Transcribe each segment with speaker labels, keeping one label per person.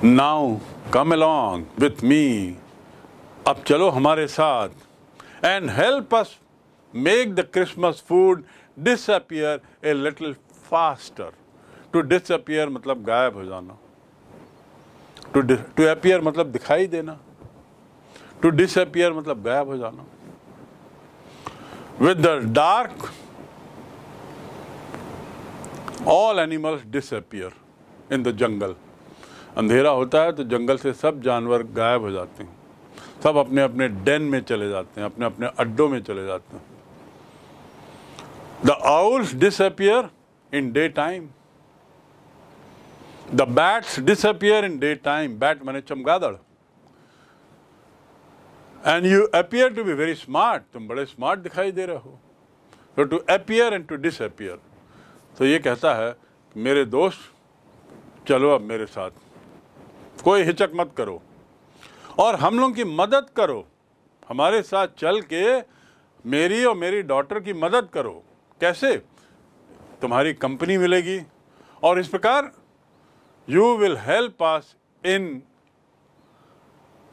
Speaker 1: Now come along with me. अब चलो हमारे साथ and help us make the Christmas food disappear a little faster. To disappear मतलब गायब हो जाना to, to appear मतलब दिखाई देना to disappear मतलब गायब हो जाना With the dark, all animals disappear in the jungle. अंधेरा होता है तो जंगल से सब जानवर गायब हो जाते हैं सब अपने अपने डेन में चले जाते हैं अपने अपने अड्डों में चले जाते हैं the owls disappear in day time the bats disappear in day time bat मैंने चमगादड़ and you appear to be very smart तुम बड़े स्मार्ट दिखाई दे रहे हो तो to appear and to disappear तो ये कहता है मेरे दोस्त चलो अब मेरे साथ कोई हिचक मत करो और हम लोग की मदद करो हमारे साथ चल के मेरी और मेरी डॉटर की मदद करो कैसे तुम्हारी कंपनी मिलेगी और इस प्रकार you will help us in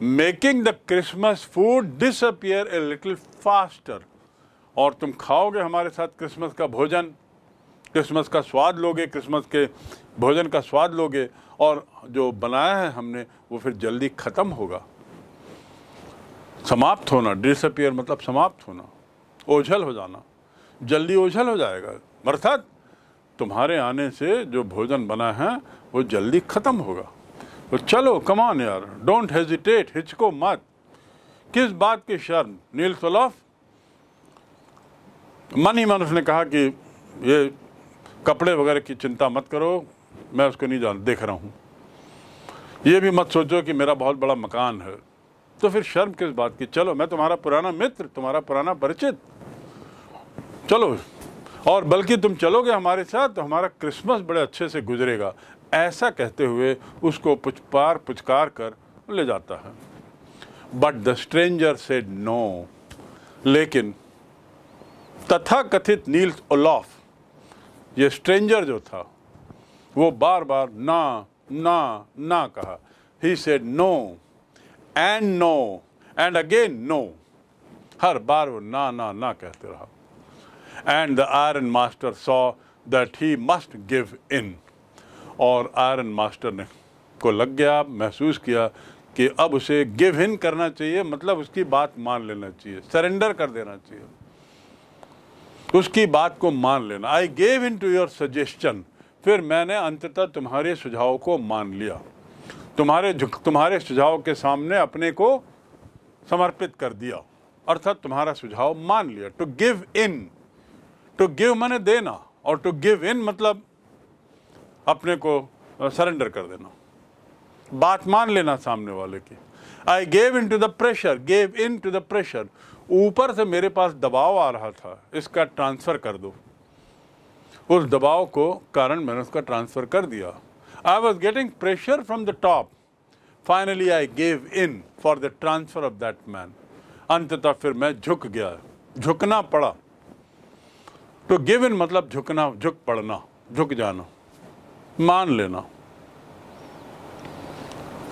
Speaker 1: making the Christmas food disappear a little faster और तुम खाओगे हमारे साथ क्रिसमस का भोजन क्रिसमस का स्वाद लोगे क्रिसमस के भोजन का स्वाद लोगे और जो बनाया है हमने वो फिर जल्दी ख़त्म होगा समाप्त होना डिसअपियर मतलब समाप्त होना ओझल हो जाना जल्दी ओझल हो जाएगा अर्थात तुम्हारे आने से जो भोजन बना है वो जल्दी ख़त्म होगा तो चलो कमान यार डोंट हेजिटेट हिचको मत किस बात की शर्म नील सलोफ मन ही मन उसने कहा कि ये कपड़े वगैरह की चिंता मत करो मैं उसको नहीं जान देख रहा हूँ ये भी मत सोचो कि मेरा बहुत बड़ा मकान है तो फिर शर्म किस बात की चलो मैं तुम्हारा पुराना मित्र तुम्हारा पुराना परिचित चलो और बल्कि तुम चलोगे हमारे साथ तो हमारा क्रिसमस बड़े अच्छे से गुजरेगा ऐसा कहते हुए उसको पुचपार पुचकार कर ले जाता है but the stranger said no लेकिन तथा कथित नील्स ओलॉफ ये स्ट्रेंजर जो था वो बार बार ना ना ना कहा ही से no and no and again no हर बार वो ना ना ना कहते रहा and the iron master saw that he must give in और आयरन मास्टर ने को लग गया महसूस किया कि अब उसे गिव इन करना चाहिए मतलब उसकी बात मान लेना चाहिए सरेंडर कर देना चाहिए उसकी बात को मान लेना I gave in to your suggestion फिर मैंने अंततः तुम्हारे सुझाव को मान लिया तुम्हारे तुम्हारे सुझाव के सामने अपने को समर्पित कर दिया अर्थात तुम्हारा सुझाव मान लिया to give in to give मैंने देना और टू गिव इन मतलब अपने को सरेंडर कर देना बात मान लेना सामने वाले की I gave in to the pressure gave in to the pressure ऊपर से मेरे पास दबाव आ रहा था इसका ट्रांसफ़र कर दो उस दबाव को कारण मैंने उसका ट्रांसफ़र कर दिया I was getting pressure from the top finally I gave in for the transfer of that man अंततः फिर मैं झुक गया झुकना पड़ा तो गिव इन मतलब झुकना झुक पड़ना झुक जाना मान लेना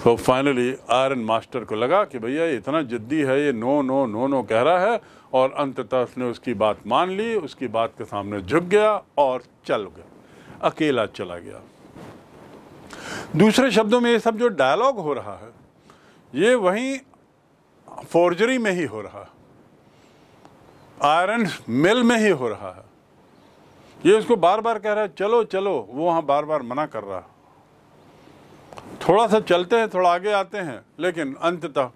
Speaker 1: तो फाइनली आयरन मास्टर को लगा कि भैया ये इतना जिद्दी है ये नो नो नो नो कह रहा है और अंततः उसने उसकी बात मान ली उसकी बात के सामने झुक गया और चल गया अकेला चला गया दूसरे शब्दों में ये सब जो डायलॉग हो रहा है ये वहीं फोर्जरी में ही हो रहा है आयरन मिल में ही हो रहा है ये उसको बार बार कह रहा है चलो चलो वो वहाँ बार बार मना कर रहा है थोड़ा सा चलते हैं थोड़ा आगे आते हैं लेकिन अंततः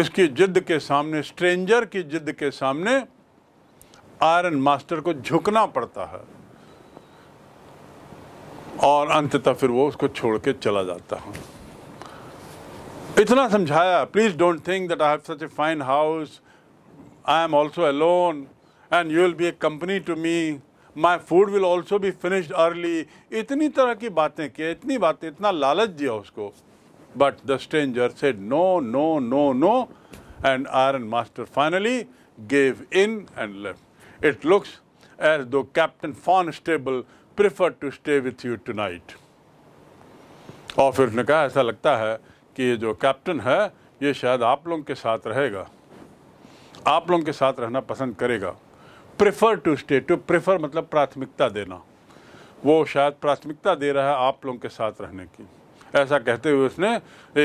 Speaker 1: इसकी जिद के सामने स्ट्रेंजर की जिद के सामने आयरन मास्टर को झुकना पड़ता है और अंततः फिर वो उसको छोड़ के चला जाता है इतना समझाया please don't think that I have such a fine house I am also alone and you will be a company to me my food will also भी फिनिश्ड अर्ली इतनी तरह की बातें किए इतनी बातें इतना लालच दिया उसको but the stranger said no no no no and iron master finally gave and left it looks as though captain von Stahle prefer to stay with you tonight और फिर उसने कहा ऐसा लगता है कि ये जो कैप्टन है ये शायद आप लोगों के साथ रहेगा आप लोगों के साथ रहना पसंद करेगा prefer to stay to prefer मतलब प्राथमिकता देना वो शायद प्राथमिकता दे रहा है आप लोगों के साथ रहने की ऐसा कहते हुए उसने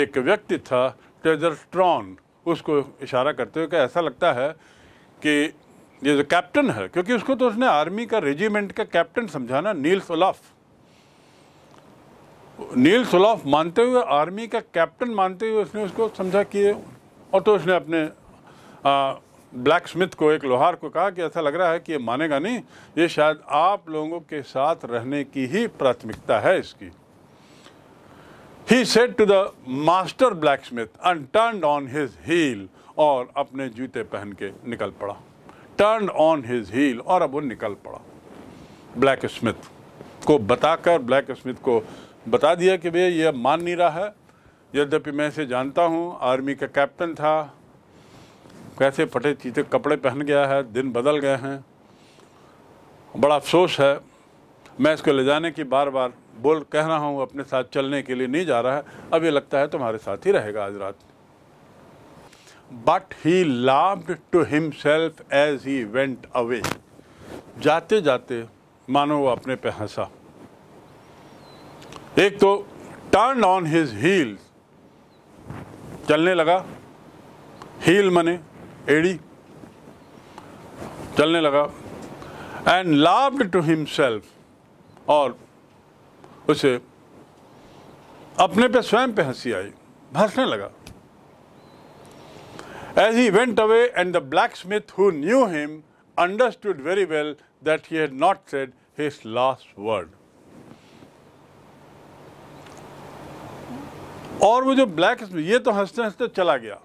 Speaker 1: एक व्यक्ति था टेजर स्ट्रॉन उसको इशारा करते हुए कि ऐसा लगता है कि ये जो कैप्टन है क्योंकि उसको तो उसने आर्मी का रेजिमेंट का कैप्टन समझाना नील सोलाफ नील सोलाफ मानते हुए आर्मी का कैप्टन मानते हुए उसने उसको समझा किए और तो उसने अपने आ, ब्लैक स्मिथ को एक लोहार को कहा कि ऐसा लग रहा है कि ये मानेगा नहीं ये शायद आप लोगों के साथ रहने की ही प्राथमिकता है इसकी he said to the master blacksmith and turn on his heel और अपने जूते पहन के निकल पड़ा टर्न ऑन हिज हील और अब वो निकल पड़ा ब्लैक स्मिथ को बताकर ब्लैक स्मिथ को बता दिया कि भैया ये मान नहीं रहा है यद्यपि मैं इसे जानता हूँ आर्मी का कैप्टन था कैसे फटे चीते कपड़े पहन गया है दिन बदल गए हैं बड़ा अफसोस है मैं इसको ले जाने की बार बार बोल कह रहा हूँ अपने साथ चलने के लिए नहीं जा रहा है अब ये लगता है तुम्हारे साथ ही रहेगा आज रात but he laughed to himself as he went away जाते जाते मानो वो अपने पे हंसा एक तो टर्न ऑन हिज हील चलने लगा हील मने एड़ी चलने लगा एंड लाव्ड टू हिमसेल्फ और उसे अपने पे स्वयं पे हंसी आई हंसने लगा as he went away and the blacksmith who knew him understood very well that he had not said his last word और वो जो ब्लैक ये तो हंसते हंसते चला गया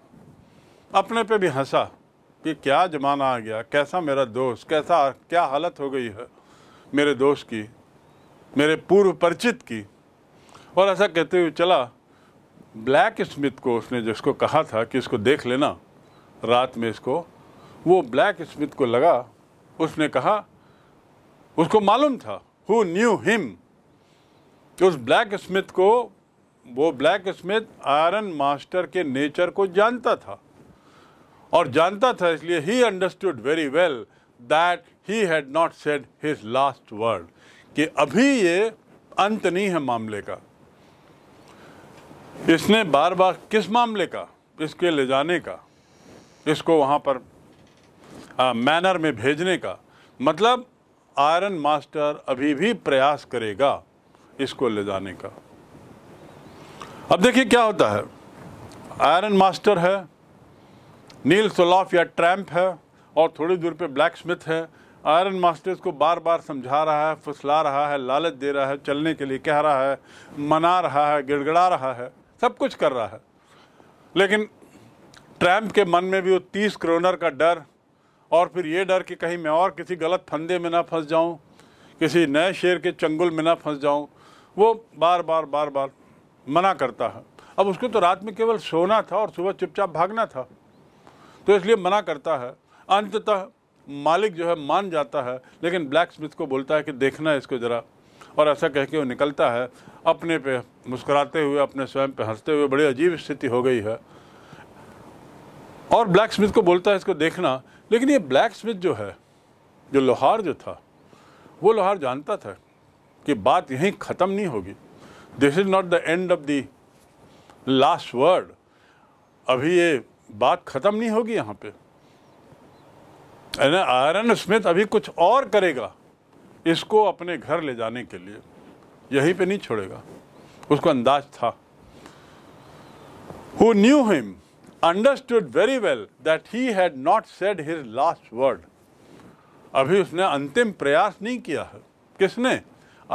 Speaker 1: अपने पे भी हंसा कि क्या ज़माना आ गया कैसा मेरा दोस्त कैसा क्या हालत हो गई है मेरे दोस्त की मेरे पूर्व परिचित की और ऐसा कहते हुए चला ब्लैक स्मिथ को उसने जिसको कहा था कि इसको देख लेना रात में इसको वो ब्लैक स्मिथ को लगा उसने कहा उसको मालूम था हु न्यू हिम कि उस ब्लैक स्मिथ को वो ब्लैक स्मिथ आयरन मास्टर के नेचर को जानता था और जानता था इसलिए he understood very well that he had not said his last word कि अभी ये अंत नहीं है मामले का इसने बार बार किस मामले का इसके ले जाने का इसको वहाँ पर आ, मैनर में भेजने का मतलब आयरन मास्टर अभी भी प्रयास करेगा इसको ले जाने का अब देखिए क्या होता है आयरन मास्टर है नील सोलाफ या ट्रैम्प है और थोड़ी दूर पे ब्लैक स्मिथ है आयरन मास्टर्स को बार बार समझा रहा है फुसला रहा है लालच दे रहा है चलने के लिए कह रहा है मना रहा है गिड़गड़ा रहा है सब कुछ कर रहा है लेकिन ट्रैम्प के मन में भी वो तीस करोनर का डर और फिर ये डर कि कहीं मैं और किसी गलत फंदे में ना फंस जाऊँ किसी नए शेर के चंगुल में ना फंस जाऊँ वो बार बार बार बार मना करता है अब उसको तो रात में केवल सोना था और सुबह चुपचाप भागना था तो इसलिए मना करता है अंततः मालिक जो है मान जाता है लेकिन ब्लैक स्मिथ को बोलता है कि देखना इसको ज़रा और ऐसा कह के वो निकलता है अपने पे मुस्कुराते हुए अपने स्वयं पे हंसते हुए बड़ी अजीब स्थिति हो गई है और ब्लैक स्मिथ को बोलता है इसको देखना लेकिन ये ब्लैक स्मिथ जो है जो लोहार जो था वो लोहार जानता था कि बात यहीं ख़त्म नहीं होगी this is not the end of the last word अभी ये बात ख़त्म नहीं होगी यहाँ पे आयरन स्मिथ अभी कुछ और करेगा इसको अपने घर ले जाने के लिए यहीं पे नहीं छोड़ेगा उसको अंदाज था who knew him understood very well that he had not said his last word अभी उसने अंतिम प्रयास नहीं किया है किसने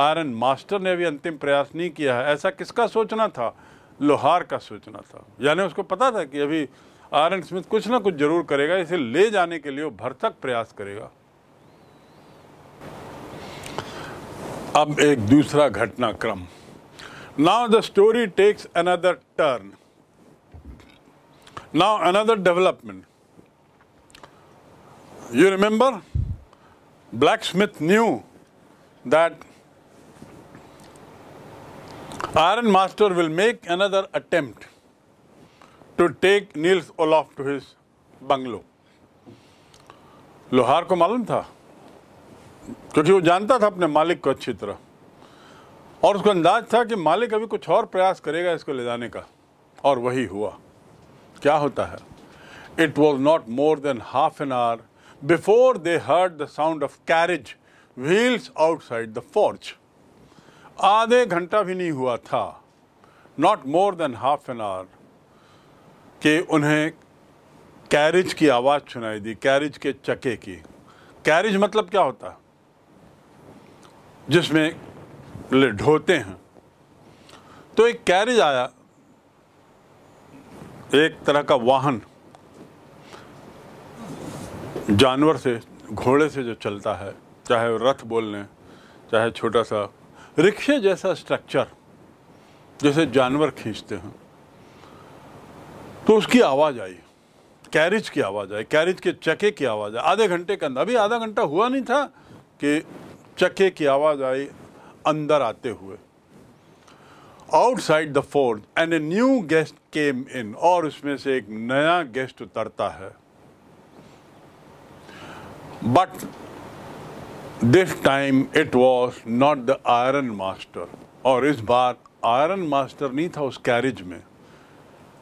Speaker 1: आयरन मास्टर ने भी अंतिम प्रयास नहीं किया है ऐसा किसका सोचना था लोहार का सोचना था यानी उसको पता था कि अभी आर स्मिथ कुछ ना कुछ जरूर करेगा इसे ले जाने के लिए वो भरतक प्रयास करेगा अब एक दूसरा घटनाक्रम now the story takes another turn now another development you remember blacksmith knew that iron master will make another attempt to take Niels Olaf to his bungalow. लोहार को मालूम था क्योंकि वो जानता था अपने मालिक को अच्छी तरह और उसको अंदाज था कि मालिक अभी कुछ और प्रयास करेगा इसको ले जाने का और वही हुआ क्या होता है it was not more than half an hour before they heard the sound of carriage wheels outside the forge आधे घंटा भी नहीं हुआ था not more than half an hour कि उन्हें कैरिज की आवाज़ सुनाई दी कैरिज के चके की कैरिज मतलब क्या होता है जिसमें ढोते हैं तो एक कैरिज आया एक तरह का वाहन जानवर से घोड़े से जो चलता है चाहे वो रथ बोल लें चाहे छोटा सा रिक्शे जैसा स्ट्रक्चर जैसे जानवर खींचते हैं तो उसकी आवाज़ आई कैरिज की आवाज़ आई कैरिज के चके की आवाज़ आई आधे घंटे के अंदर अभी आधा घंटा हुआ नहीं था कि चके की आवाज़ आई अंदर आते हुए outside the forge and a new guest came in और उसमें से एक नया गेस्ट उतरता है but this time it was not the iron master और इस बार आयरन मास्टर नहीं था उस कैरिज में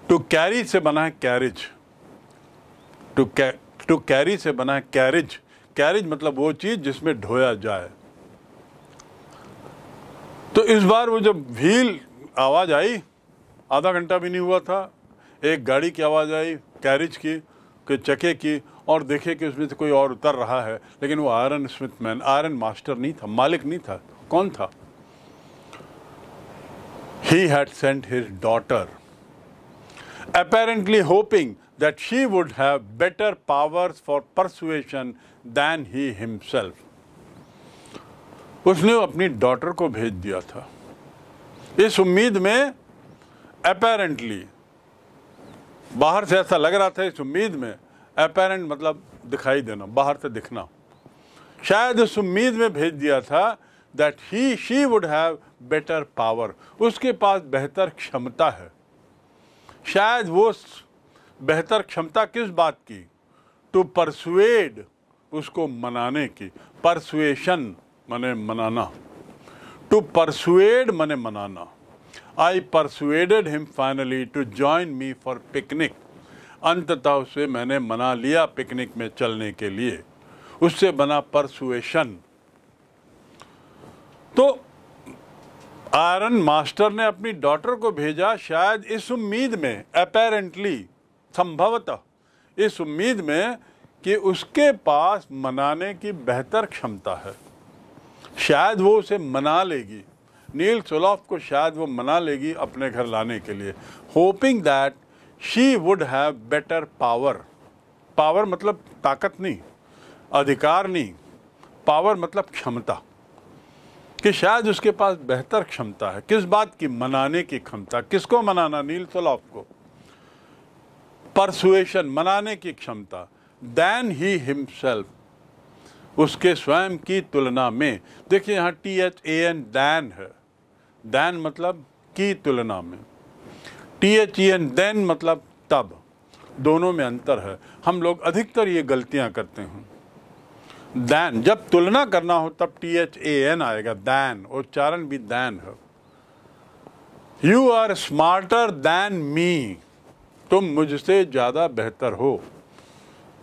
Speaker 1: टू कैरी से बना है कैरेज टू टू कैरी से बना है कैरिज कैरिज मतलब वो चीज़ जिसमें ढोया जाए तो इस बार वो जब व्हील आवाज़ आई आधा घंटा भी नहीं हुआ था एक गाड़ी की आवाज़ आई कैरेज की के चके की और देखे कि उसमें से कोई और उतर रहा है लेकिन वो iron smith man iron master नहीं था मालिक नहीं था कौन था he had sent his daughter apparently hoping that she would have better powers for persuasion than he himself. उसने अपनी डॉटर को भेज दिया था इस उम्मीद में अपेरेंटली बाहर से ऐसा लग रहा था इस उम्मीद में अपेरेंट मतलब दिखाई देना बाहर से दिखना शायद इस उम्मीद में भेज दिया था that he she would have better power उसके पास बेहतर क्षमता है शायद वो बेहतर क्षमता किस बात की टू परसुएड उसको मनाने की परसुएशन मने मनाना टू परसुएड मने मनाना I persuaded him finally to join me for picnic अंततः उसे मैंने मना लिया पिकनिक में चलने के लिए उससे बना परसुएशन तो आयरन मास्टर ने अपनी डॉटर को भेजा शायद इस उम्मीद में अपेरेंटली संभवतः इस उम्मीद में कि उसके पास मनाने की बेहतर क्षमता है शायद वो उसे मना लेगी नील सोलॉफ को शायद वो मना लेगी अपने घर लाने के लिए hoping that she would have better power power मतलब ताकत नहीं अधिकार नहीं पावर मतलब क्षमता कि शायद उसके पास बेहतर क्षमता है किस बात की मनाने की क्षमता किसको मनाना नील सलॉफ को परसुएशन मनाने की क्षमता दैन ही हिमसेल्फ उसके स्वयं की तुलना में देखिए यहाँ T H A N than है दैन मतलब की तुलना में T H E N then मतलब तब दोनों में अंतर है हम लोग अधिकतर ये गलतियाँ करते हैं दैन जब तुलना करना हो तब टी एच ए एन आएगा दैन उच्चारण भी दैन हो you are smarter than me तुम मुझसे ज़्यादा बेहतर हो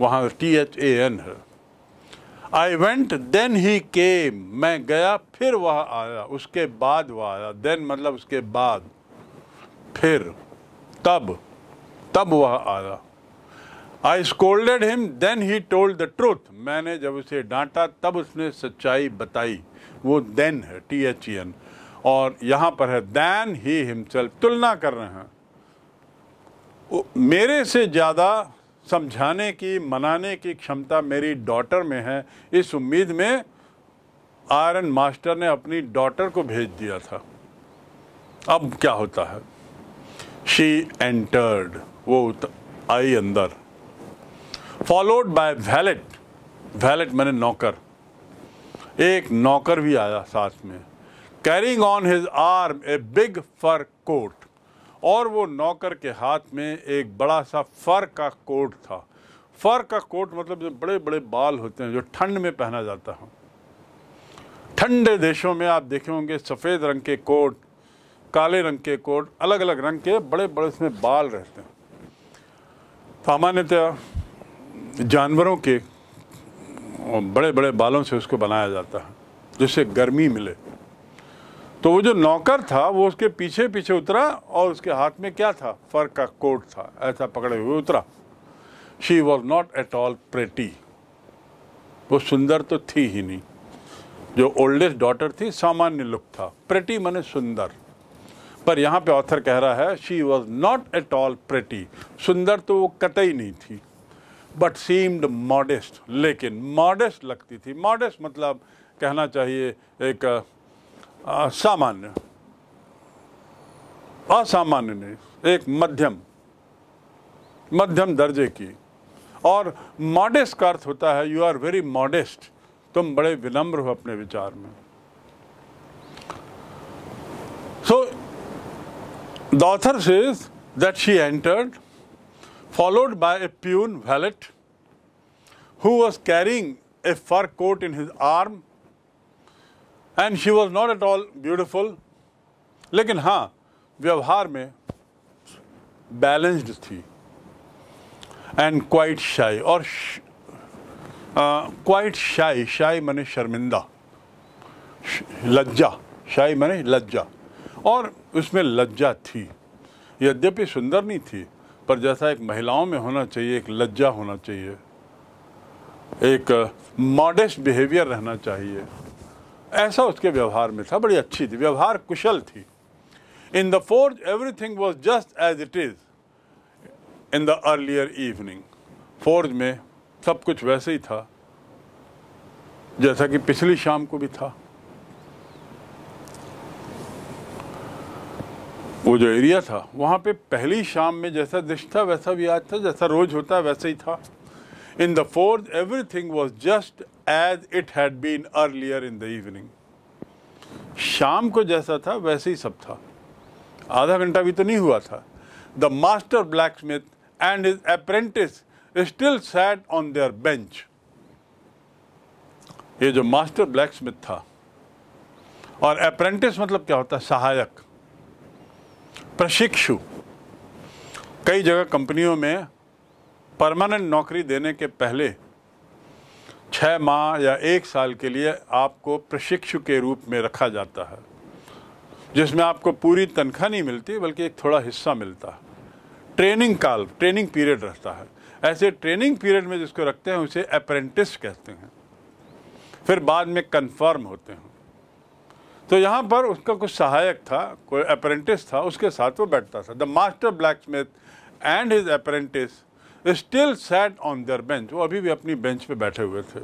Speaker 1: वहाँ टी एच ए एन है आई वेंट देन ही केम मैं गया फिर वह आया उसके बाद वह आया देन मतलब उसके बाद फिर तब तब वह आया I scolded him then he told the truth मैंने जब उसे डांटा तब उसने सच्चाई बताई वो देन है टी एच ई एन और यहाँ पर है दैन ही हिमसेल्फ तुलना कर रहे हैं मेरे से ज़्यादा समझाने की मनाने की क्षमता मेरी डॉटर में है इस उम्मीद में आयरन मास्टर ने अपनी डॉटर को भेज दिया था अब क्या होता है शी एंटर्ड वो आई अंदर फॉलोड बाय वैलेट वैलेट मैंने नौकर एक नौकर भी आया साथ में carrying on his arm a big fur coat और वो नौकर के हाथ में एक बड़ा सा फर का कोट था फर का कोट मतलब जो बड़े बड़े बाल होते हैं जो ठंड में पहना जाता है ठंडे देशों में आप देखे होंगे सफ़ेद रंग के कोट काले रंग के कोट अलग अलग रंग के बड़े बड़े उसमें बाल रहते हैं सामान्यतः जानवरों के बड़े बड़े बालों से उसको बनाया जाता है जिससे गर्मी मिले तो वो जो नौकर था वो उसके पीछे पीछे उतरा और उसके हाथ में क्या था फर का कोट था ऐसा पकड़े हुए उतरा she was not at all pretty वो सुंदर तो थी ही नहीं जो ओल्डेस्ट डॉटर थी सामान्य लुक था प्रेटी मने सुंदर पर यहाँ पे ऑथर कह रहा है she was not at all pretty सुंदर तो वो कतई नहीं थी बट सीम्ड मॉडेस्ट लेकिन मॉडेस्ट लगती थी मॉडेस्ट मतलब कहना चाहिए एक सामान्य असामान्य नहीं एक मध्यम मध्यम दर्जे की और मॉडेस्ट का अर्थ होता है यू आर वेरी मॉडेस्ट तुम बड़े विनम्र हो अपने विचार में so the author says that she entered followed by a pune valet who was carrying a fur coat in his arm and she was not at all beautiful lekin ha vyavhar mein balanced thi and quite shy or quite shy shy mane sharminda sh lajja shy mane lajja aur usme lajja thi yadyapi sundar nahi thi पर जैसा एक महिलाओं में होना चाहिए एक लज्जा होना चाहिए एक मॉडेस्ट बिहेवियर रहना चाहिए ऐसा उसके व्यवहार में था बड़ी अच्छी थी व्यवहार कुशल थी in the forge everything was just as it is in the earlier evening forge में सब कुछ वैसे ही था जैसा कि पिछली शाम को भी था वो जो एरिया था वहाँ पे पहली शाम में जैसा दृश्य था वैसा भी आज था जैसा रोज होता है वैसे ही था in the forth everything was just as it had been earlier in the evening शाम को जैसा था वैसे ही सब था आधा घंटा भी तो नहीं हुआ था the master blacksmith and his apprentice still sat on their bench ये जो मास्टर ब्लैक स्मिथ था और अप्रेंटिस मतलब क्या होता है सहायक प्रशिक्षु कई जगह कंपनियों में परमानेंट नौकरी देने के पहले छः माह या एक साल के लिए आपको प्रशिक्षु के रूप में रखा जाता है जिसमें आपको पूरी तनख्वाह नहीं मिलती बल्कि एक थोड़ा हिस्सा मिलता है ट्रेनिंग काल ट्रेनिंग पीरियड रहता है ऐसे ट्रेनिंग पीरियड में जिसको रखते हैं उसे अप्रेंटिस कहते हैं फिर बाद में कन्फर्म होते हैं तो यहाँ पर उसका कुछ सहायक था कोई अप्रेंटिस था उसके साथ वो बैठता था the master blacksmith and his apprentice still sat on their bench वो अभी भी अपनी बेंच पे बैठे हुए थे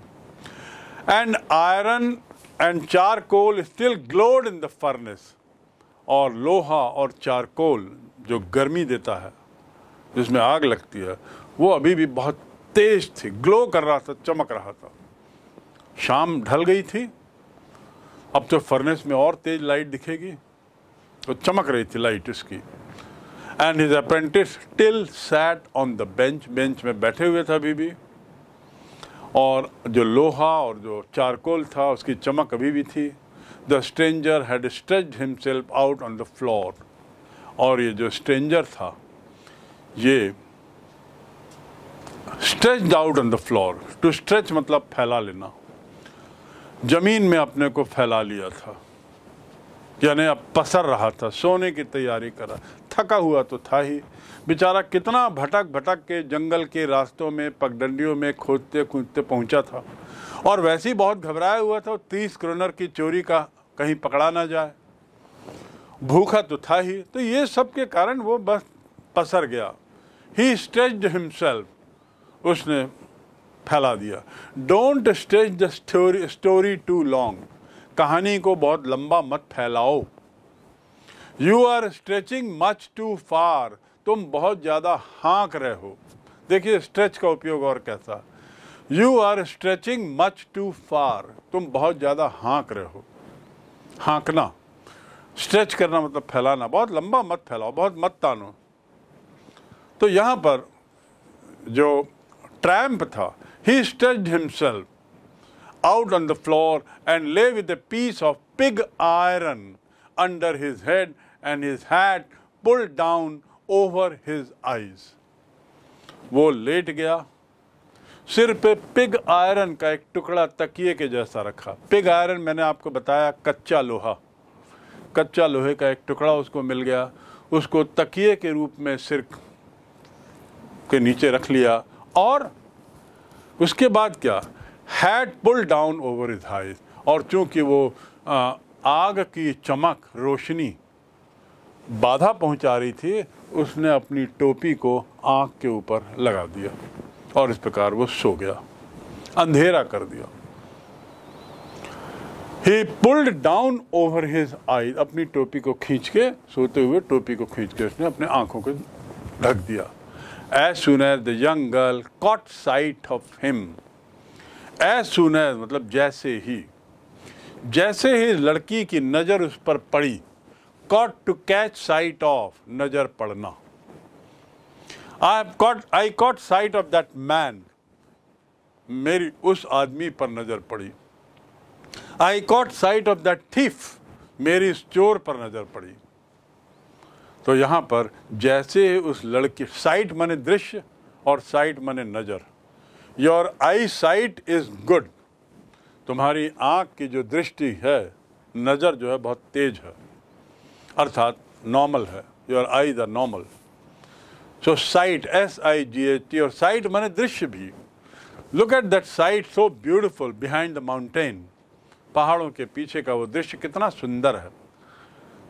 Speaker 1: and iron and charcoal still glowed in the furnace और लोहा और चारकोल जो गर्मी देता है जिसमें आग लगती है वो अभी भी बहुत तेज थी ग्लो कर रहा था चमक रहा था शाम ढल गई थी अब तो फर्नेस में और तेज लाइट दिखेगी तो चमक रही थी लाइट इसकी and his apprentice still sat on the bench bench में बैठे हुए था अभी भी और जो लोहा और जो चारकोल था उसकी चमक अभी भी थी the stranger had stretch himself out on the floor और ये जो स्ट्रेंजर था ये stretch out on the floor to stretch मतलब फैला लेना ज़मीन में अपने को फैला लिया था यानी अब पसर रहा था सोने की तैयारी करा थका हुआ तो था ही बेचारा कितना भटक भटक के जंगल के रास्तों में पगडंडियों में खोदते खोदते पहुंचा था और वैसे ही बहुत घबराया हुआ था तीस क्रोनर की चोरी का कहीं पकड़ा ना जाए भूखा तो था ही तो ये सब के कारण वो बस पसर गया ही स्ट्रेच हिमसेल्फ उसने फैला दिया don't stretch the story story too long कहानी को बहुत लंबा मत फैलाओ you are stretching much too far तुम बहुत ज़्यादा हाँक रहे हो देखिए स्ट्रेच का उपयोग और कैसा you are stretching much too far तुम बहुत ज़्यादा हाँक रहे हो हाँकना स्ट्रेच करना मतलब फैलाना बहुत लंबा मत फैलाओ बहुत मत तानो तो यहाँ पर जो ट्रैम्प था He stretched himself out on the floor and lay with a piece of pig iron under his head and his hat pulled down over his eyes. वो लेट गया सिर पे पिग आयरन का एक टुकड़ा तकिए के जैसा रखा पिग आयरन मैंने आपको बताया कच्चा लोहा कच्चा लोहे का एक टुकड़ा उसको मिल गया उसको तकिए के रूप में सिर के नीचे रख लिया और उसके बाद क्या had pull down over his eyes और चूँकि वो आ, आग की चमक रोशनी बाधा पहुंचा रही थी उसने अपनी टोपी को आँख के ऊपर लगा दिया और इस प्रकार वो सो गया अंधेरा कर दिया he pulled down over his eye अपनी टोपी को खींच के सोते हुए टोपी को खींच के उसने अपने आंखों को ढक दिया as soon as the young girl caught sight of him as soon as मतलब जैसे ही जैसे ही लड़की की नज़र उस पर पड़ी caught to catch sight of नज़र पड़ना I caught I caught sight of that man मेरी उस आदमी पर नज़र पड़ी I caught sight of that thief मेरी इस चोर पर नज़र पड़ी तो यहाँ पर जैसे उस लड़की साइट माने दृश्य और साइट माने नज़र your eyesight is good तुम्हारी आँख की जो दृष्टि है नज़र जो है बहुत तेज है अर्थात नॉर्मल है your eye the normal so sight S I G H T और साइट माने दृश्य भी look at that sight so beautiful behind the mountain पहाड़ों के पीछे का वो दृश्य कितना सुंदर है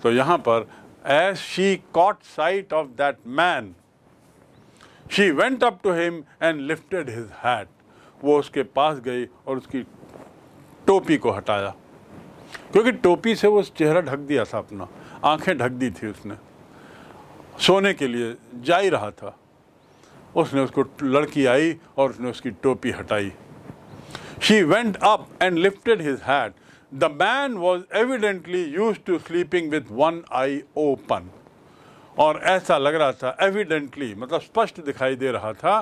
Speaker 1: तो यहाँ पर As she caught sight of that man, she went up to him and lifted his hat. वो उसके पास गई और उसकी टोपी को हटाया क्योंकि टोपी से वो चेहरा ढक दिया था अपना आंखें ढक दी थी उसने सोने के लिए जा ही रहा था उसने उसको लड़की आई और उसने उसकी टोपी हटाई she went up and lifted his hat The man was evidently used to sleeping with one eye open. और ऐसा लग रहा था एविडेंटली मतलब स्पष्ट दिखाई दे रहा था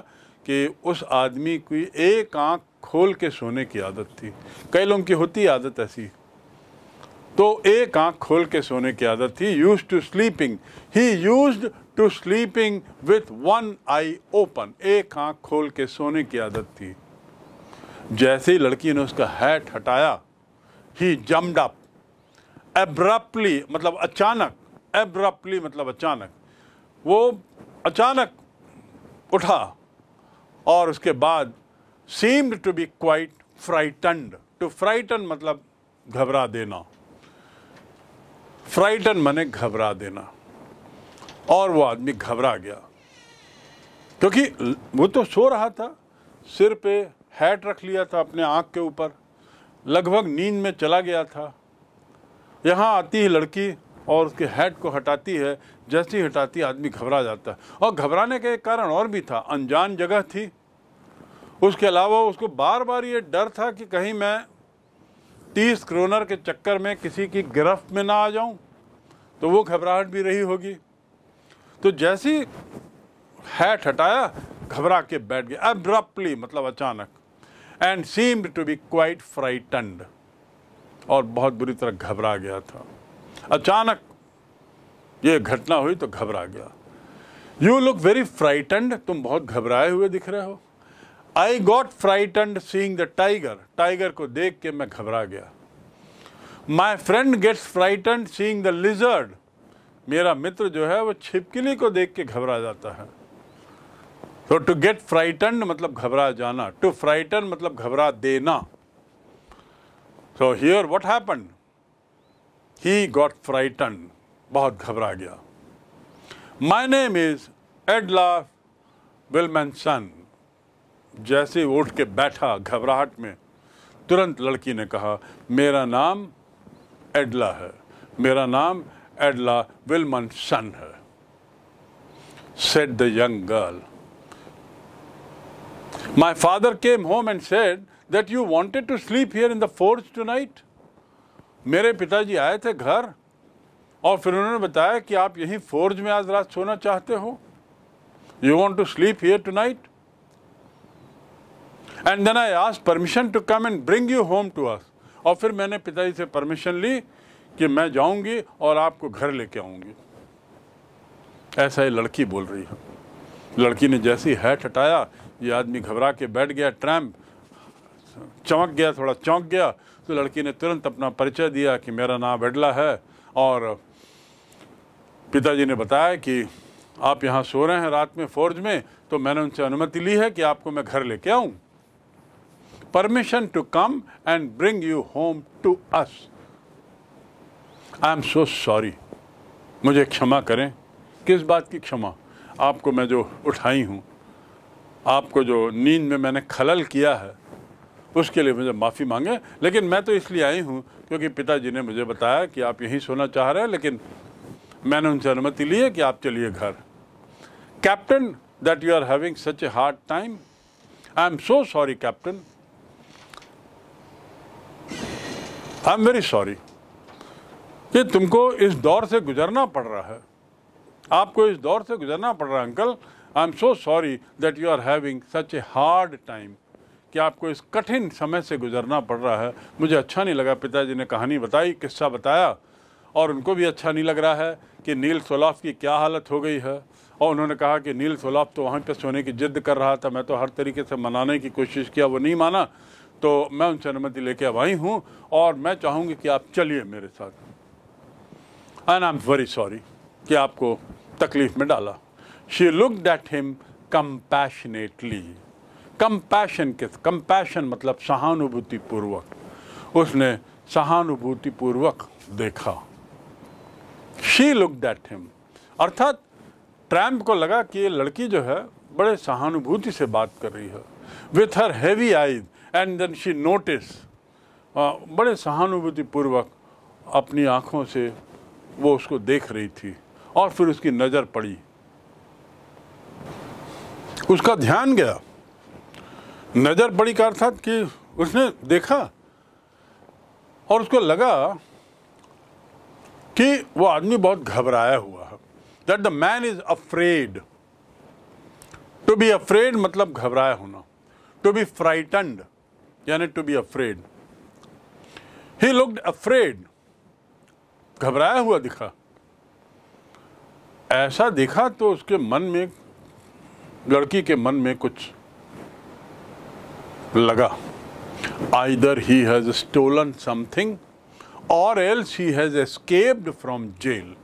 Speaker 1: कि उस आदमी की एक आंख खोल के सोने की आदत थी कई लोगों की होती आदत ऐसी तो एक आंख खोल के सोने की आदत थी used to sleeping he used to sleeping with one eye open एक आंख खोल के सोने की आदत थी जैसे ही लड़की ने उसका हैट हटाया ही जम्ड अप एब्रप्टली मतलब अचानक एब्रप्टली मतलब अचानक वो अचानक उठा और उसके बाद seemed to be quite frightened to frighten मतलब घबरा देना फ्राइटन मैंने घबरा देना और वो आदमी घबरा गया क्योंकि वो तो सो रहा था सिर पे हैट रख लिया था अपने आँख के ऊपर लगभग नींद में चला गया था यहाँ आती है लड़की और उसके हेड को हटाती है जैसे ही हटाती आदमी घबरा जाता है और घबराने का एक कारण और भी था अनजान जगह थी उसके अलावा उसको बार बार ये डर था कि कहीं मैं तीस क्रोनर के चक्कर में किसी की गिरफ्त में ना आ जाऊं तो वो घबराहट भी रही होगी तो जैसी हैट हटाया घबरा के बैठ गया एब्रप्टली मतलब अचानक and seemed to be quite frightened और बहुत बुरी तरह घबरा गया था अचानक ये घटना हुई तो घबरा गया यू लुक वेरी फ्राइटन्ड तुम बहुत घबराए हुए दिख रहे हो I got frightened seeing the tiger tiger को देख के मैं घबरा गया my friend gets frightened seeing the lizard मेरा मित्र जो है वो छिपकली को देख के घबरा जाता है तो टू गेट फ्राइटन मतलब घबरा जाना टू फ्राइटन मतलब घबरा देना so here what happen he got frighten बहुत घबरा गया माई नेम इज एडला विलमैनसन जैसे उठ के बैठा घबराहट में तुरंत लड़की ने कहा मेरा नाम एडला है मेरा नाम एडला विलमनसन है said the young girl My father came home and said that you wanted to sleep here in the forge tonight. मेरे पिताजी आए थे घर और फिर उन्होंने बताया कि आप यहीं फोर्ज में आज रात सोना चाहते हो you want to sleep here tonight and then I ask permission to come and bring you home to us और फिर मैंने पिताजी से परमिशन ली कि मैं जाऊंगी और आपको घर लेके आऊंगी ऐसा ही लड़की बोल रही है लड़की ने जैसी हैट हटाया ये आदमी घबरा के बैठ गया ट्रैम्प चमक गया थोड़ा चौंक गया तो लड़की ने तुरंत अपना परिचय दिया कि मेरा नाम बेडला है और पिताजी ने बताया कि आप यहाँ सो रहे हैं रात में फौज में तो मैंने उनसे अनुमति ली है कि आपको मैं घर लेके आऊँ permission to come and bring you home to us I am so sorry मुझे क्षमा करें किस बात की क्षमा आपको मैं जो उठाई हूँ आपको जो नींद में मैंने खलल किया है उसके लिए मुझे माफ़ी मांगे लेकिन मैं तो इसलिए आई हूँ क्योंकि पिताजी ने मुझे बताया कि आप यहीं सोना चाह रहे हैं लेकिन मैंने उनसे अनुमति ली है कि आप चलिए घर captain that you are having such a hard time I am so sorry captain I am very sorry कि तुमको इस दौर से गुजरना पड़ रहा है आपको इस दौर से गुजरना पड़ रहा है uncle I am so sorry that you are having such a hard time कि आपको इस कठिन समय से गुजरना पड़ रहा है मुझे अच्छा नहीं लगा पिताजी ने कहानी बताई किस्सा बताया और उनको भी अच्छा नहीं लग रहा है कि नील सोलाफ की क्या हालत हो गई है और उन्होंने कहा कि नील सोलाफ तो वहाँ पे सोने की जिद कर रहा था मैं तो हर तरीके से मनाने की कोशिश किया वो नहीं माना तो मैं उनसे अनुमति लेके अब आई हूँ और मैं चाहूँगी कि आप चलिए मेरे साथ and I am very sorry कि आपको तकलीफ़ में डाला she looked at him compassionately. Compassion के कम्पैशन मतलब सहानुभूति पूर्वक उसने सहानुभूति पूर्वक देखा शी लुक दैट हिम अर्थात ट्रैम्प को लगा कि ये लड़की जो है बड़े सहानुभूति से बात कर रही है with her heavy eyes and then she notice बड़े सहानुभूति पूर्वक अपनी आँखों से वो उसको देख रही थी और फिर उसकी नज़र पड़ी उसका ध्यान गया नज़र पड़ी कार अर्थात कि उसने देखा और उसको लगा कि वो आदमी बहुत घबराया हुआ है that the man is afraid to be afraid मतलब घबराया होना टू बी फ्राइटनड यानी to be afraid he looked afraid घबराया हुआ दिखा ऐसा दिखा तो उसके मन में लड़की के मन में कुछ लगा either he has stolen something और else he has escaped from jail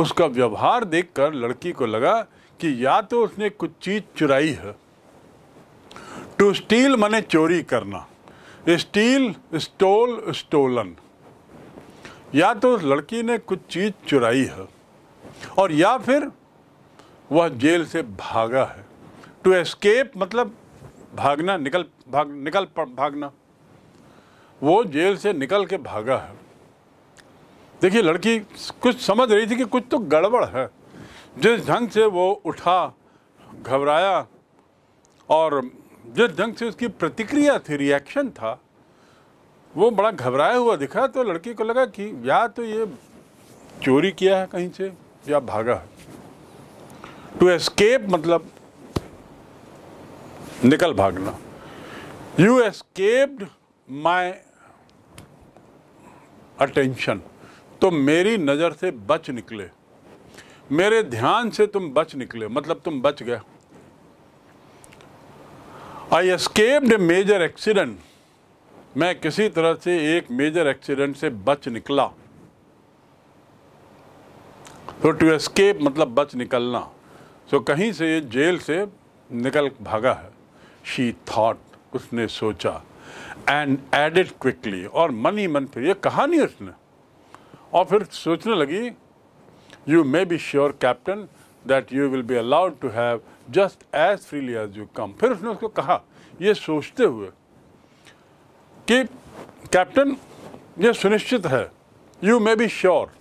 Speaker 1: उसका व्यवहार देखकर लड़की को लगा कि या तो उसने कुछ चीज़ चुराई है टू स्टील मने चोरी करना स्टील स्टोल स्टोलन या तो उस लड़की ने कुछ चीज़ चुराई है और या फिर वह जेल से भागा है टू एस्केप मतलब भागना निकल भाग निकल भागना वो जेल से निकल के भागा है देखिए लड़की कुछ समझ रही थी कि कुछ तो गड़बड़ है जिस ढंग से वो उठा घबराया और जिस ढंग से उसकी प्रतिक्रिया थी रिएक्शन था वो बड़ा घबराया हुआ दिखा तो लड़की को लगा कि या तो ये चोरी किया है कहीं से या भागा है टू एस्केप मतलब निकल भागना यू एस्केप्ड माय अटेंशन तो मेरी नज़र से बच निकले मेरे ध्यान से तुम बच निकले मतलब तुम बच गए आई एस्केप्ड मेजर एक्सीडेंट मैं किसी तरह से एक मेजर एक्सीडेंट से बच निकला तो टू एस्केप मतलब बच निकलना सो so, कहीं से जेल से निकल भागा है शी थाट उसने सोचा एंड एडिट क्विकली और मन ही मन फिर ये कहा नहीं उसने और फिर सोचने लगी you may be sure captain that you will be allowed to have just as freely as you come फिर उसने उसको कहा ये सोचते हुए कि कैप्टन ये सुनिश्चित है यू मे बी श्योर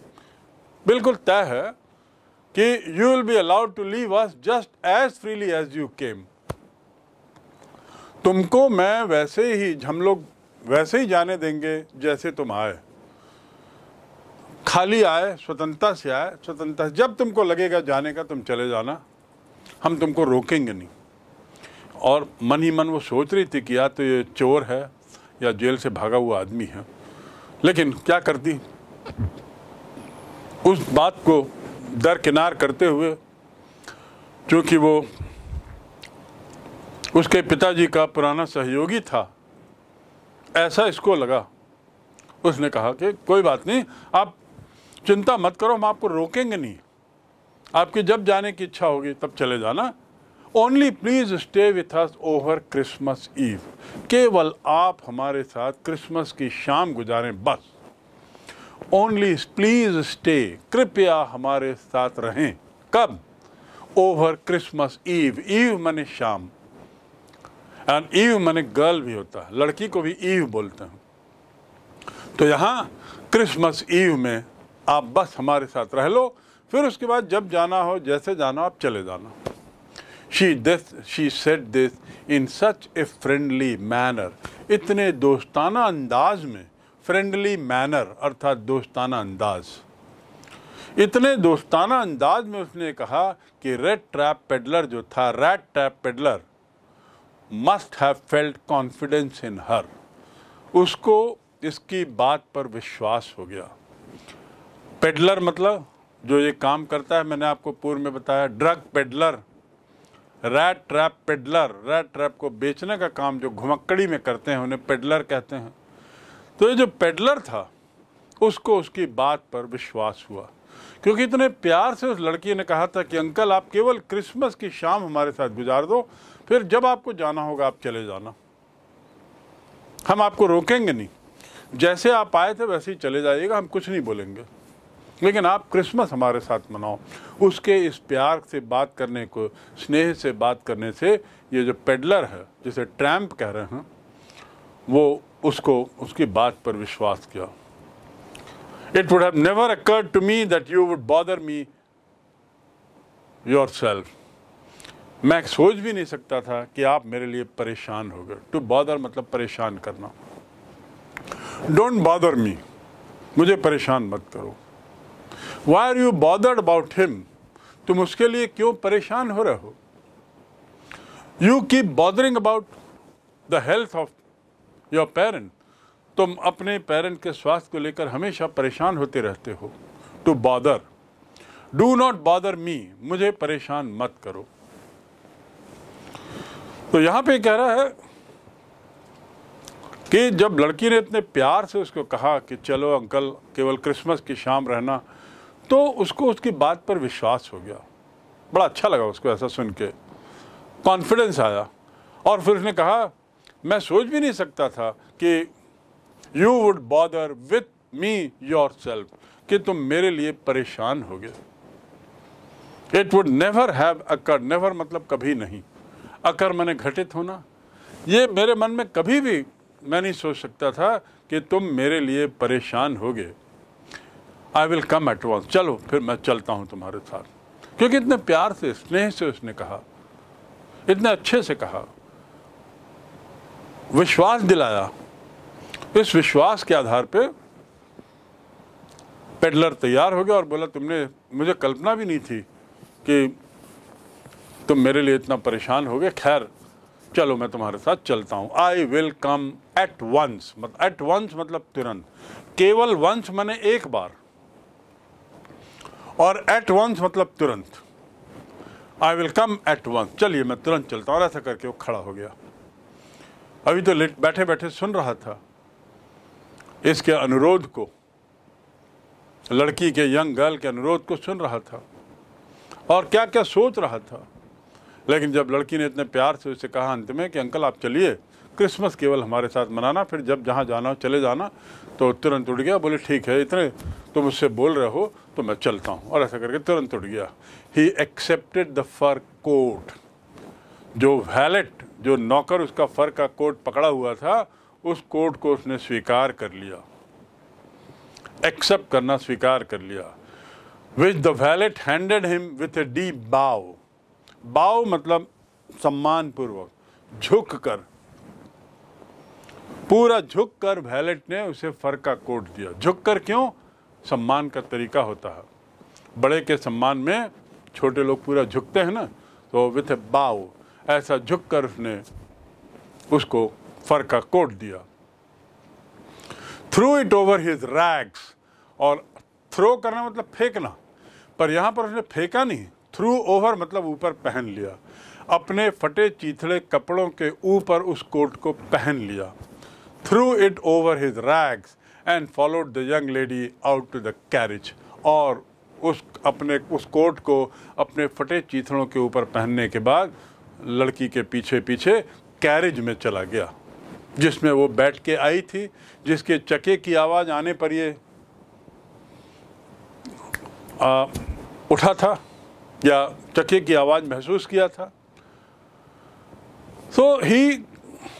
Speaker 1: बिल्कुल तय है कि you will be allowed to leave us just as freely as you came तुमको मैं वैसे ही हम लोग वैसे ही जाने देंगे जैसे तुम आए खाली आए स्वतंत्रता से आए स्वतंत्रता जब तुमको लगेगा जाने का तुम चले जाना हम तुमको रोकेंगे नहीं और मन ही मन वो सोच रही थी कि या तो ये चोर है या जेल से भागा हुआ आदमी है लेकिन क्या करती उस बात को दरकिनार करते हुए क्योंकि वो उसके पिताजी का पुराना सहयोगी था ऐसा इसको लगा उसने कहा कि कोई बात नहीं आप चिंता मत करो हम आपको रोकेंगे नहीं आपकी जब जाने की इच्छा होगी तब चले जाना only please stay with us over Christmas Eve केवल आप हमारे साथ क्रिसमस की शाम गुजारें बस ओनली प्लीज़ स्टे कृपया हमारे साथ रहें कब ओवर क्रिसमस ईव ईव मने शाम एंड ईव मने गर्ल भी होता है लड़की को भी ईव बोलते हैं तो यहाँ क्रिसमस ईव में आप बस हमारे साथ रह लो फिर उसके बाद जब जाना हो जैसे जाना आप चले जाना she this she said this in such a friendly manner इतने दोस्ताना अंदाज में फ्रेंडली मैनर अर्थात दोस्ताना अंदाज इतने दोस्ताना अंदाज में उसने कहा कि रेड ट्रैप पेडलर जो था rat trap peddler must have felt confidence in her उसको इसकी बात पर विश्वास हो गया पेडलर मतलब जो ये काम करता है मैंने आपको पूर्व में बताया drug peddler rat trap peddler rat trap को बेचने का काम जो घुमक्कड़ी में करते हैं उन्हें पेडलर कहते हैं तो ये जो पेडलर था उसको उसकी बात पर विश्वास हुआ क्योंकि इतने प्यार से उस लड़की ने कहा था कि अंकल आप केवल क्रिसमस की शाम हमारे साथ गुजार दो फिर जब आपको जाना होगा आप चले जाना हम आपको रोकेंगे नहीं जैसे आप आए थे वैसे ही चले जाइएगा हम कुछ नहीं बोलेंगे लेकिन आप क्रिसमस हमारे साथ मनाओ उसके इस प्यार से बात करने को स्नेह से बात करने से ये जो पेडलर है जिसे ट्रैम्प कह रहे हैं वो उसको उसकी बात पर विश्वास किया it would have never occurred to me that you would bother me yourself मैं सोच भी नहीं सकता था कि आप मेरे लिए परेशान हो गए टू बॉदर मतलब परेशान करना डोंट बॉदर मी मुझे परेशान मत करो why are you bothered about him तुम उसके लिए क्यों परेशान हो रहे हो you keep bothering about the health of your parent तुम अपने पेरेंट के स्वास्थ्य को लेकर हमेशा परेशान होते रहते हो to bother do not bother me मुझे परेशान मत करो तो यहां पे कह रहा है कि जब लड़की ने इतने प्यार से उसको कहा कि चलो अंकल केवल क्रिसमस की शाम रहना तो उसको उसकी बात पर विश्वास हो गया बड़ा अच्छा लगा उसको ऐसा सुन के कॉन्फिडेंस आया और फिर उसने कहा मैं सोच भी नहीं सकता था कि you would bother with me yourself कि तुम मेरे लिए परेशान हो गए it would never have occur never मतलब कभी नहीं अकर मैंने घटित होना ये मेरे मन में कभी भी मैं नहीं सोच सकता था कि तुम मेरे लिए परेशान हो गए I will come at once चलो फिर मैं चलता हूँ तुम्हारे साथ क्योंकि इतने प्यार से स्नेह से उसने कहा इतने अच्छे से कहा विश्वास दिलाया इस विश्वास के आधार पे पेडलर तैयार हो गया और बोला तुमने मुझे कल्पना भी नहीं थी कि तुम मेरे लिए इतना परेशान हो गए खैर चलो मैं तुम्हारे साथ चलता हूँ I will come at once मतलब एट वंस मतलब तुरंत केवल वंस मैंने एक बार और एट वंस मतलब तुरंत I will come at once चलिए मैं तुरंत चलता हूँ और ऐसा करके वो खड़ा हो गया अभी तो लेट बैठे बैठे सुन रहा था इसके अनुरोध को लड़की के यंग गर्ल के अनुरोध को सुन रहा था और क्या क्या सोच रहा था लेकिन जब लड़की ने इतने प्यार से उसे कहा अंत में कि अंकल आप चलिए क्रिसमस केवल हमारे साथ मनाना फिर जब जहाँ जाना हो चले जाना तो तुरंत उठ गया बोले ठीक है इतने तुम उससे बोल रहे हो तो मैं चलता हूँ और ऐसा करके तुरंत उठ गया he accepted the fur coat जो वैलेट जो नौकर उसका फर का कोट पकड़ा हुआ था उस कोट को उसने स्वीकार कर लिया एक्सेप्ट करना स्वीकार कर लिया which the valet handed him with a deep bow bow मतलब सम्मानपूर्वक झुक कर पूरा झुक कर वैलेट ने उसे फर का कोट दिया झुक कर क्यों सम्मान का तरीका होता है बड़े के सम्मान में छोटे लोग पूरा झुकते हैं ना तो विथ ए बाव ऐसा झुक कर उसने उसको फर का कोट दिया threw it over his rags और थ्रो करना मतलब फेंकना पर यहाँ पर उसने फेंका नहीं थ्रू ओवर मतलब ऊपर पहन लिया अपने फटे चीथड़े कपड़ों के ऊपर उस कोट को पहन लिया threw it over his rags and followed the young lady out to the carriage और उस अपने उस कोट को अपने फटे चीथड़ों के ऊपर पहनने के बाद लड़की के पीछे पीछे कैरेज में चला गया जिसमें वो बैठ के आई थी जिसके चके की आवाज़ आने पर ये आ, उठा था या चके की आवाज़ महसूस किया था so he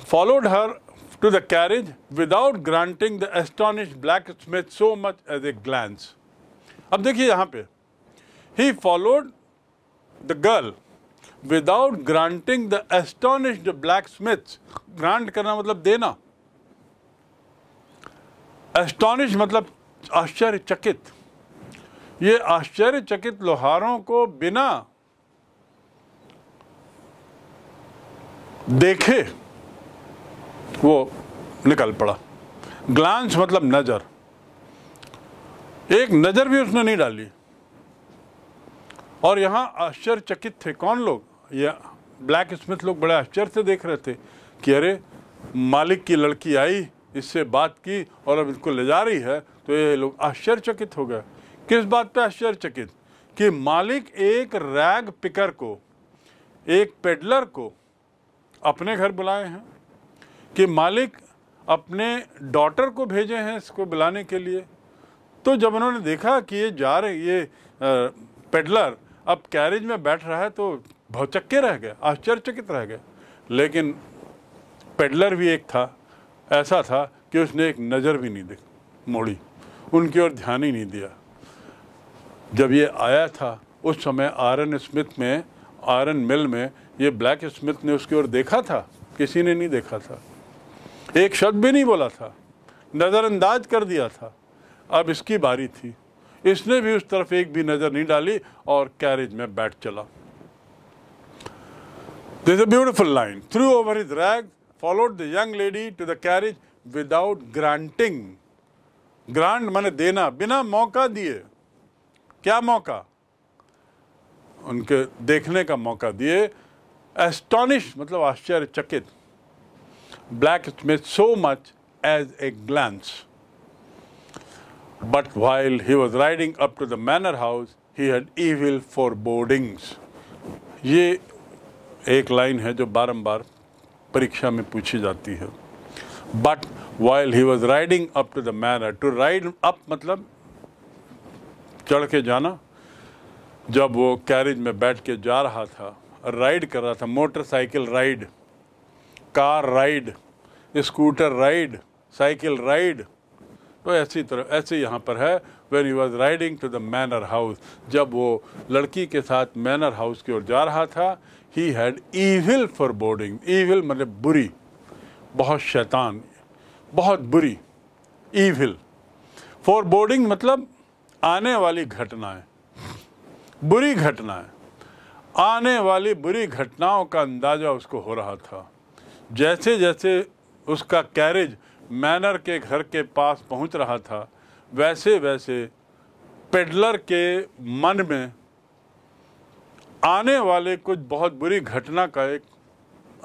Speaker 1: followed her to the carriage without granting the astonish blacksmith so much as a glance अब देखिए यहाँ पे he followed the girl without granting the astonished blacksmiths grant करना मतलब देना एस्टोनिश मतलब आश्चर्यचकित ये आश्चर्यचकित लोहारों को बिना देखे वो निकल पड़ा ग्लांस मतलब नज़र एक नज़र भी उसने नहीं डाली और यहां आश्चर्यचकित थे कौन लोग या ब्लैक स्मिथ लोग बड़े आश्चर्य से देख रहे थे कि अरे मालिक की लड़की आई इससे बात की और अब इसको ले जा रही है तो ये लोग आश्चर्यचकित हो गए किस बात पे आश्चर्यचकित कि मालिक एक रैग पिकर को एक पेडलर को अपने घर बुलाए हैं कि मालिक अपने डॉटर को भेजे हैं इसको बुलाने के लिए तो जब उन्होंने देखा कि ये जा रहे ये पेडलर अब कैरेज में बैठ रहा है तो भौचक्के रह गए आश्चर्यचकित रह गए लेकिन पेडलर भी एक था ऐसा था कि उसने एक नज़र भी नहीं देखी मोड़ी उनकी ओर ध्यान ही नहीं दिया जब ये आया था उस समय आरन स्मिथ में आयरन मिल में ये ब्लैक स्मिथ ने उसकी ओर देखा था किसी ने नहीं देखा था एक शब्द भी नहीं बोला था नज़रअंदाज कर दिया था अब इसकी बारी थी इसने भी उस तरफ एक भी नज़र नहीं डाली और कैरेज में बैठ चला There is a beautiful line. Threw over his rag, followed the young lady to the carriage without granting. Grant माने देना बिना मौका दिए क्या मौका उनके देखने का मौका दिए एस्टॉनिश मतलब आश्चर्यचकित blacksmith so much as a But while he was riding up to the manor house, he had evil forebodings. ये एक लाइन है जो बारंबार परीक्षा में पूछी जाती है but while he was riding up to the manor to ride up मतलब चढ़ के जाना जब वो कैरेज में बैठ के जा रहा था राइड कर रहा था motorcycle ride car ride scooter ride cycle ride तो ऐसी तरह ऐसे यहाँ पर है when you was riding to the manor house जब वो लड़की के साथ मैनर हाउस की ओर जा रहा था he had evil forebodings evil मतलब बुरी बहुत शैतान बहुत बुरी ईविल फॉर बोर्डिंग मतलब आने वाली घटनाएं बुरी घटनाएं आने वाली बुरी घटनाओं का अंदाज़ा उसको हो रहा था जैसे जैसे उसका कैरेज मैनर के घर के पास पहुंच रहा था वैसे वैसे पेडलर के मन में आने वाले कुछ बहुत बुरी घटना का एक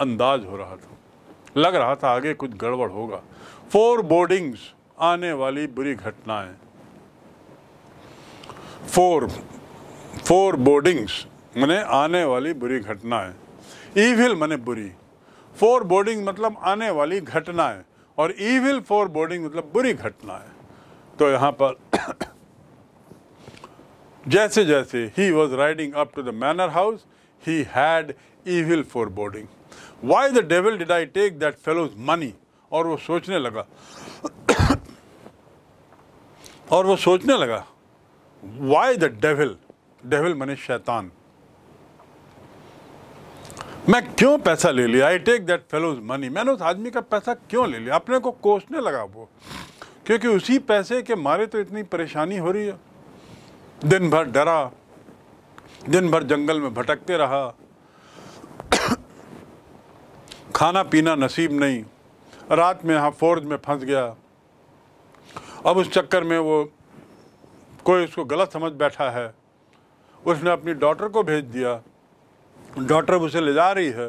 Speaker 1: अंदाज हो रहा था लग रहा था आगे कुछ गड़बड़ होगा फोर बोर्डिंग्स आने वाली बुरी घटनाएं फोर फोर बोर्डिंग्स मैंने आने वाली बुरी घटनाएं ईविल मैंने बुरी फोर बोर्डिंग मतलब आने वाली घटनाएं और ईविल फोर बोर्डिंग मतलब बुरी घटनाएं तो यहाँ पर जैसे जैसे he was riding up to the manor house he had evil forebodings why the devil did I take that fellow's money और वो सोचने लगा और वो सोचने लगा why the devil devil money शैतान मैं क्यों पैसा ले लिया I take that fellow's money मैंने उस आदमी का पैसा क्यों ले लिया अपने को कोसने लगा वो क्योंकि उसी पैसे के मारे तो इतनी परेशानी हो रही है दिन भर डरा दिन भर जंगल में भटकते रहा खाना पीना नसीब नहीं रात में यहाँ फोर्ज में फंस गया अब उस चक्कर में वो कोई उसको गलत समझ बैठा है उसने अपनी डॉटर को भेज दिया डॉटर उसे ले जा रही है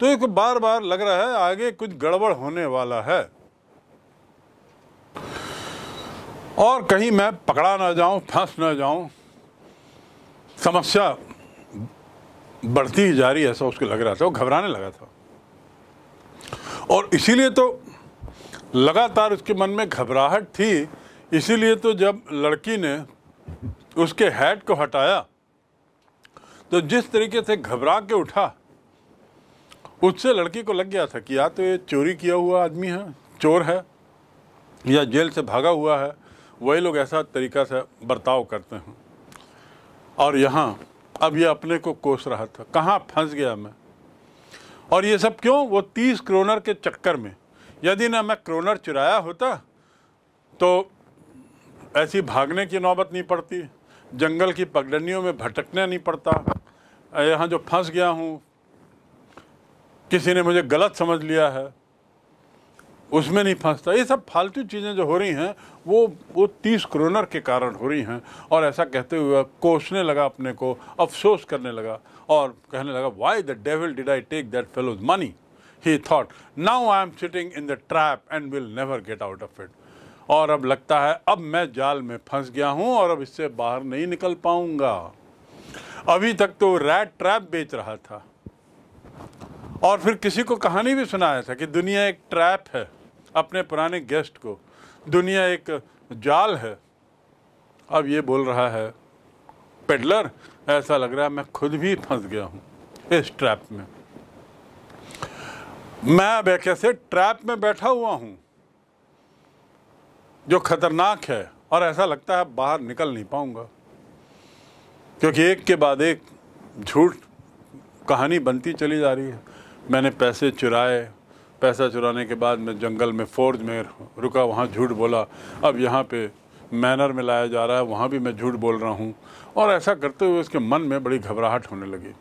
Speaker 1: तो इसको बार बार लग रहा है आगे कुछ गड़बड़ होने वाला है और कहीं मैं पकड़ा ना जाऊं फंस ना जाऊं समस्या बढ़ती ही जा रही है ऐसा उसको लग रहा था वो घबराने लगा था और इसीलिए तो लगातार उसके मन में घबराहट थी इसीलिए तो जब लड़की ने उसके हैड को हटाया तो जिस तरीके से घबरा के उठा उससे लड़की को लग गया था कि या तो ये चोरी किया हुआ आदमी है चोर है या जेल से भागा हुआ है वही लोग ऐसा तरीका से बर्ताव करते हैं और यहाँ अब ये अपने को कोस रहा था कहाँ फंस गया मैं और ये सब क्यों वो तीस क्रोनर के चक्कर में यदि ना मैं क्रोनर चुराया होता तो ऐसी भागने की नौबत नहीं पड़ती जंगल की पगडंडियों में भटकने नहीं पड़ता यहाँ जो फंस गया हूँ किसी ने मुझे गलत समझ लिया है उसमें नहीं फंसता ये सब फालतू चीज़ें जो हो रही हैं वो वो तीस क्रोनर के कारण हो रही हैं और ऐसा कहते हुए कोसने लगा अपने को अफसोस करने लगा और कहने लगा why the devil did I take that fellow's money he thought now I am sitting in the trap and will never get out of it और अब लगता है अब मैं जाल में फंस गया हूँ और अब इससे बाहर नहीं निकल पाऊँगा अभी तक तो रैट ट्रैप बेच रहा था और फिर किसी को कहानी भी सुनाया था कि दुनिया एक ट्रैप है अपने पुराने गेस्ट को दुनिया एक जाल है अब ये बोल रहा है पेडलर ऐसा लग रहा है मैं खुद भी फंस गया हूँ इस ट्रैप में मैं अब एक ट्रैप में बैठा हुआ हूँ जो खतरनाक है और ऐसा लगता है बाहर निकल नहीं पाऊंगा क्योंकि एक के बाद एक झूठ कहानी बनती चली जा रही है मैंने पैसे चुराए पैसा चुराने के बाद मैं जंगल में फोर्ज में रुका वहाँ झूठ बोला अब यहाँ पे मैनर में लाया जा रहा है वहाँ भी मैं झूठ बोल रहा हूँ और ऐसा करते हुए उसके मन में बड़ी घबराहट होने लगी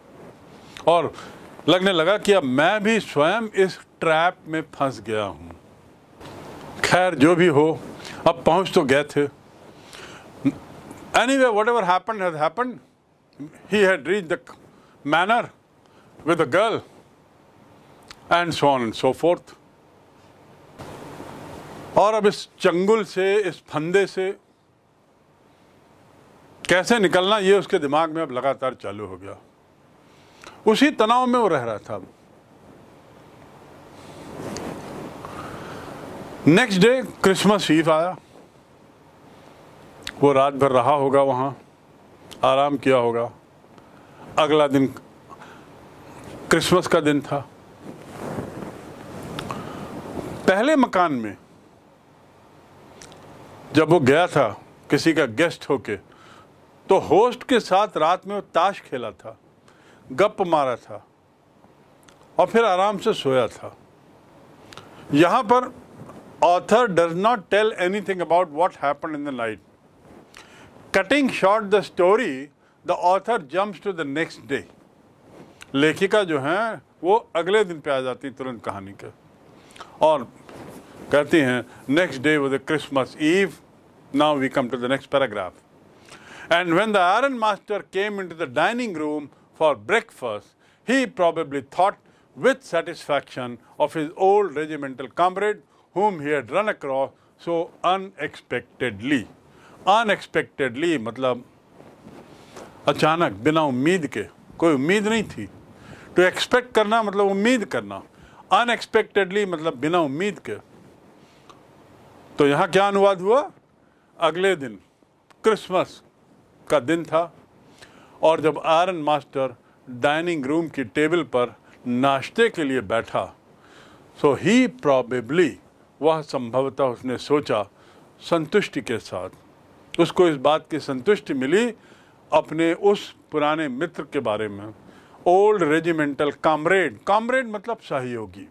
Speaker 1: और लगने लगा कि अब मैं भी स्वयं इस ट्रैप में फंस गया हूँ खैर जो भी हो अब पहुँच तो गए थे anyway whatever happen has happen he had reach the manor with a girl and so on and so forth और अब इस चंगुल से इस फंदे से कैसे निकलना ये उसके दिमाग में अब लगातार चालू हो गया उसी तनाव में वो रह रहा था नेक्स्ट डे क्रिसमस ईव आया वो रात भर रहा होगा वहाँ आराम किया होगा अगला दिन क्रिसमस का दिन था पहले मकान में जब वो गया था किसी का गेस्ट होके तो होस्ट के साथ रात में वो ताश खेला था गप मारा था और फिर आराम से सोया था यहाँ पर author does not tell anything about what happen in the night cutting short the story the author jumps to the next day लेखिका जो हैं वो अगले दिन पे आ जाती तुरंत कहानी के और कहती हैं next day was a Christmas Eve now we come to the next paragraph and when the iron master came in to the dining room for breakfast he probably thought with satisfaction of his old regimental comrade whom he run across so unexpectedly unexpectedly मतलब अचानक बिना उम्मीद के कोई उम्मीद नहीं थी to expect करना मतलब उम्मीद करना अनएक्सपेक्टेडली मतलब बिना उम्मीद के तो यहाँ क्या अनुवाद हुआ अगले दिन क्रिसमस का दिन था और जब आयरन मास्टर डाइनिंग रूम की टेबल पर नाश्ते के लिए बैठा सो तो ही प्रॉबेबली वह संभवतः उसने सोचा संतुष्टि के साथ उसको इस बात की संतुष्टि मिली अपने उस पुराने मित्र के बारे में ओल्ड रेजिमेंटल कॉमरेड कॉमरेड मतलब सहयोगी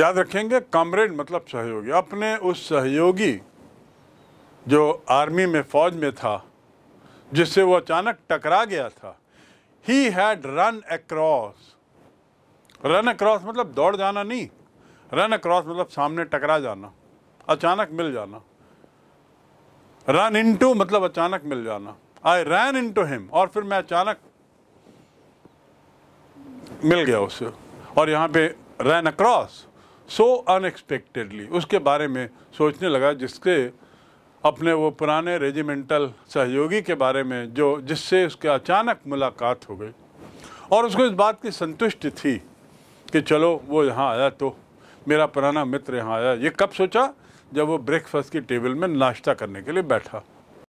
Speaker 1: याद रखेंगे कॉमरेड मतलब सहयोगी अपने उस सहयोगी जो आर्मी में फौज में था जिससे वो अचानक टकरा गया था he had run across run across मतलब दौड़ जाना नहीं रन अक्रॉस मतलब सामने टकरा जाना अचानक मिल जाना रन इनटू मतलब अचानक मिल जाना आई रैन इनटू हिम और फिर मैं अचानक मिल गया उसे और यहाँ पे रैन अक्रॉस सो अनएक्सपेक्टेडली उसके बारे में सोचने लगा जिसके अपने वो पुराने रेजिमेंटल सहयोगी के बारे में जो जिससे उसके अचानक मुलाकात हो गई और उसको इस बात की संतुष्टि थी कि चलो वो यहाँ आया तो मेरा पुराना मित्र यहाँ आया ये कब सोचा जब वो ब्रेकफास्ट की टेबल में नाश्ता करने के लिए बैठा